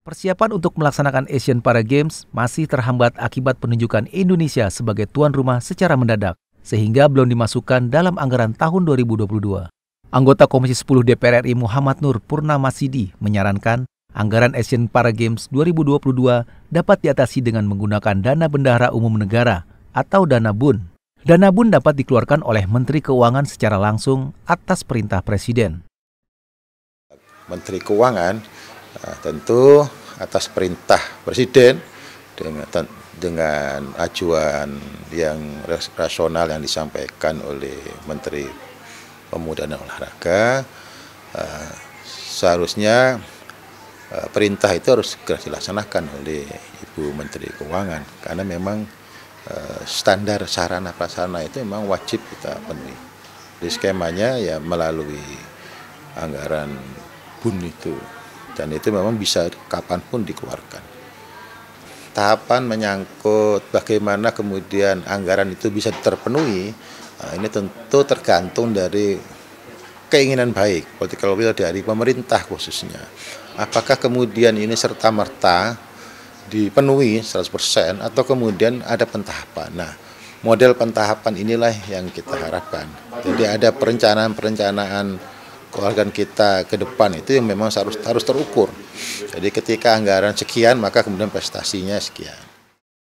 Persiapan untuk melaksanakan Asian Para Games masih terhambat akibat penunjukan Indonesia sebagai tuan rumah secara mendadak, sehingga belum dimasukkan dalam anggaran tahun 2022. Anggota Komisi 10 DPR RI Muhammad Nur Purnamasidi menyarankan anggaran Asian Para Games 2022 dapat diatasi dengan menggunakan dana bendahara umum negara atau dana bun. Dana bun dapat dikeluarkan oleh Menteri Keuangan secara langsung atas perintah Presiden. Menteri Keuangan Nah, tentu atas perintah Presiden dengan, dengan ajuan yang rasional yang disampaikan oleh Menteri Pemuda dan Olahraga, eh, seharusnya eh, perintah itu harus segera dilaksanakan oleh Ibu Menteri Keuangan karena memang eh, standar sarana prasarana itu memang wajib kita penuhi. di skemanya ya melalui anggaran BUN itu dan itu memang bisa kapanpun dikeluarkan. Tahapan menyangkut bagaimana kemudian anggaran itu bisa terpenuhi, eh, ini tentu tergantung dari keinginan baik, political will dari pemerintah khususnya. Apakah kemudian ini serta-merta dipenuhi 100% atau kemudian ada pentahapan. Nah, model pentahapan inilah yang kita harapkan. Jadi ada perencanaan-perencanaan keluarga kita ke depan itu yang memang harus harus terukur. Jadi ketika anggaran sekian maka kemudian prestasinya sekian.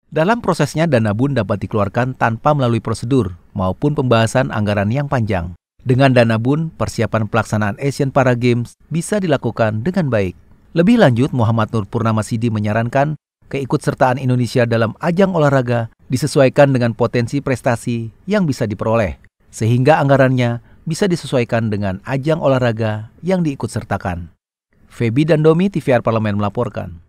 Dalam prosesnya dana bun dapat dikeluarkan tanpa melalui prosedur maupun pembahasan anggaran yang panjang. Dengan dana bun, persiapan pelaksanaan Asian Para Games bisa dilakukan dengan baik. Lebih lanjut, Muhammad Nur Purnama Sidi menyarankan keikutsertaan Indonesia dalam ajang olahraga disesuaikan dengan potensi prestasi yang bisa diperoleh, sehingga anggarannya bisa disesuaikan dengan ajang olahraga yang diikutsertakan. sertakan. Feby dan Domi TVR Parlemen melaporkan.